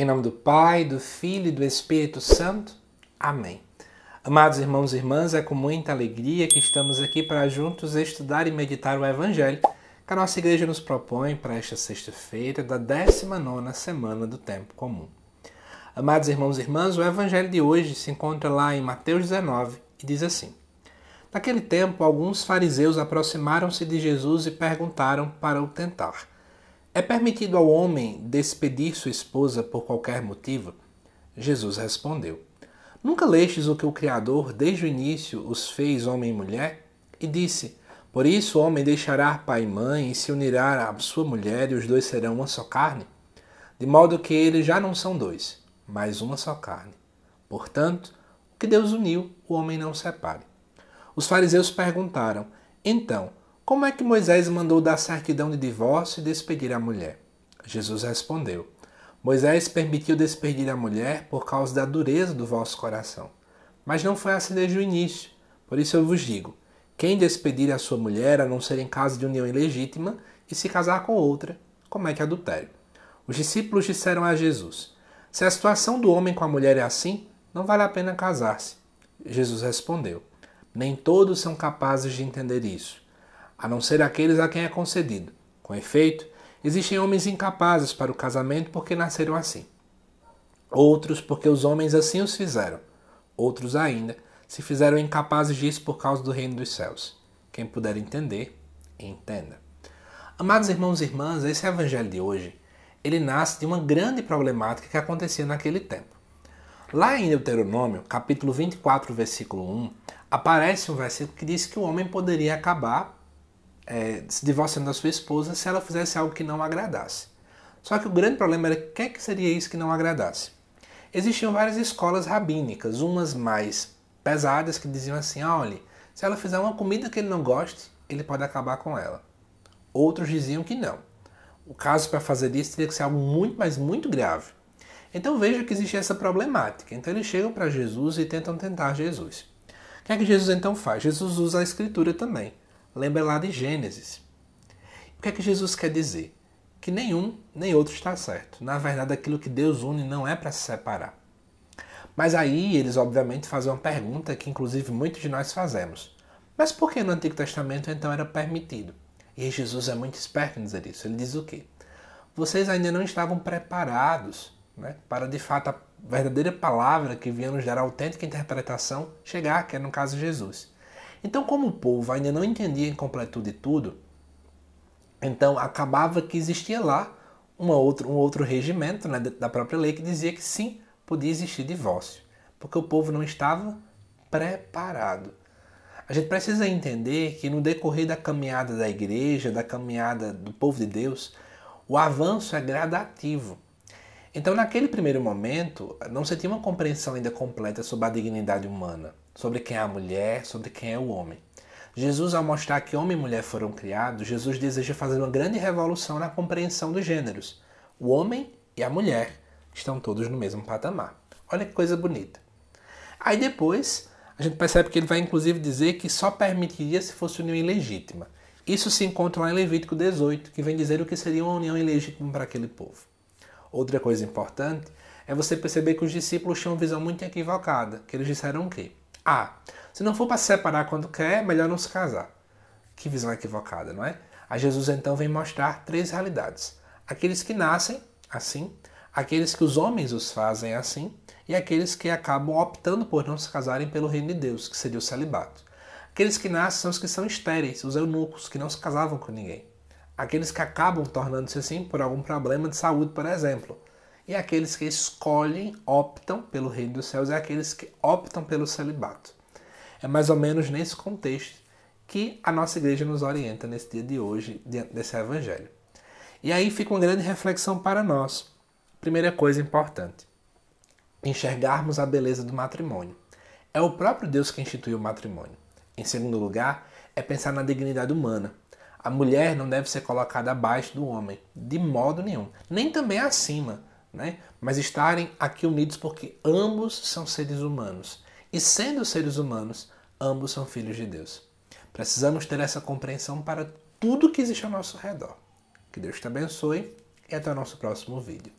Em nome do Pai, do Filho e do Espírito Santo. Amém. Amados irmãos e irmãs, é com muita alegria que estamos aqui para juntos estudar e meditar o Evangelho que a nossa igreja nos propõe para esta sexta-feira da 19 semana do Tempo Comum. Amados irmãos e irmãs, o Evangelho de hoje se encontra lá em Mateus 19 e diz assim: Naquele tempo, alguns fariseus aproximaram-se de Jesus e perguntaram para o tentar. É permitido ao homem despedir sua esposa por qualquer motivo? Jesus respondeu: Nunca lestes o que o Criador, desde o início, os fez homem e mulher? E disse: Por isso o homem deixará pai e mãe e se unirá à sua mulher, e os dois serão uma só carne? De modo que eles já não são dois, mas uma só carne. Portanto, o que Deus uniu, o homem não separe. Os fariseus perguntaram: Então, como é que Moisés mandou dar certidão de divórcio e despedir a mulher? Jesus respondeu: Moisés permitiu despedir a mulher por causa da dureza do vosso coração. Mas não foi assim desde o início. Por isso eu vos digo: quem despedir a sua mulher, a não ser em caso de união ilegítima, e se casar com outra, comete adultério. Os discípulos disseram a Jesus: Se a situação do homem com a mulher é assim, não vale a pena casar-se. Jesus respondeu: Nem todos são capazes de entender isso a não ser aqueles a quem é concedido. Com efeito, existem homens incapazes para o casamento porque nasceram assim. Outros porque os homens assim os fizeram. Outros ainda se fizeram incapazes disso por causa do reino dos céus. Quem puder entender, entenda. Amados irmãos e irmãs, esse evangelho de hoje, ele nasce de uma grande problemática que acontecia naquele tempo. Lá em Deuteronômio, capítulo 24, versículo 1, aparece um versículo que diz que o homem poderia acabar é, se divorciando da sua esposa se ela fizesse algo que não agradasse. Só que o grande problema era o que, é que seria isso que não agradasse. Existiam várias escolas rabínicas, umas mais pesadas que diziam assim: olha, se ela fizer uma comida que ele não goste, ele pode acabar com ela. Outros diziam que não. O caso para fazer isso teria que ser algo muito, mas muito grave. Então veja que existe essa problemática. Então eles chegam para Jesus e tentam tentar Jesus. O que é que Jesus então faz? Jesus usa a escritura também lembra lá de Gênesis. O que é que Jesus quer dizer? Que nenhum nem outro está certo. Na verdade, aquilo que Deus une não é para se separar. Mas aí eles, obviamente, fazem uma pergunta que, inclusive, muitos de nós fazemos. Mas por que no Antigo Testamento então era permitido? E Jesus é muito esperto em dizer isso. Ele diz o quê? Vocês ainda não estavam preparados né, para, de fato, a verdadeira palavra que vinha nos dar a autêntica interpretação chegar, que é, no caso, de Jesus. Então, como o povo ainda não entendia em completude tudo, então acabava que existia lá uma outra, um outro regimento né, da própria lei que dizia que sim, podia existir divórcio, porque o povo não estava preparado. A gente precisa entender que no decorrer da caminhada da igreja, da caminhada do povo de Deus, o avanço é gradativo. Então, naquele primeiro momento, não se tinha uma compreensão ainda completa sobre a dignidade humana, sobre quem é a mulher, sobre quem é o homem. Jesus, ao mostrar que homem e mulher foram criados, Jesus deseja fazer uma grande revolução na compreensão dos gêneros. O homem e a mulher estão todos no mesmo patamar. Olha que coisa bonita. Aí depois, a gente percebe que ele vai inclusive dizer que só permitiria se fosse união ilegítima. Isso se encontra lá em Levítico 18, que vem dizer o que seria uma união ilegítima para aquele povo. Outra coisa importante é você perceber que os discípulos tinham uma visão muito equivocada, que eles disseram que ah, se não for para se separar quando quer, é melhor não se casar. Que visão equivocada, não é? A Jesus então vem mostrar três realidades: aqueles que nascem assim, aqueles que os homens os fazem assim, e aqueles que acabam optando por não se casarem pelo reino de Deus, que seria o celibato. Aqueles que nascem são os que são estéreis, os eunucos, que não se casavam com ninguém aqueles que acabam tornando-se assim por algum problema de saúde, por exemplo. E aqueles que escolhem, optam pelo reino dos céus, e aqueles que optam pelo celibato. É mais ou menos nesse contexto que a nossa igreja nos orienta nesse dia de hoje, diante desse evangelho. E aí fica uma grande reflexão para nós. Primeira coisa importante: enxergarmos a beleza do matrimônio. É o próprio Deus que instituiu o matrimônio. Em segundo lugar, é pensar na dignidade humana a mulher não deve ser colocada abaixo do homem, de modo nenhum, nem também acima, né? mas estarem aqui unidos porque ambos são seres humanos. E sendo seres humanos, ambos são filhos de Deus. Precisamos ter essa compreensão para tudo que existe ao nosso redor. Que Deus te abençoe e até o nosso próximo vídeo.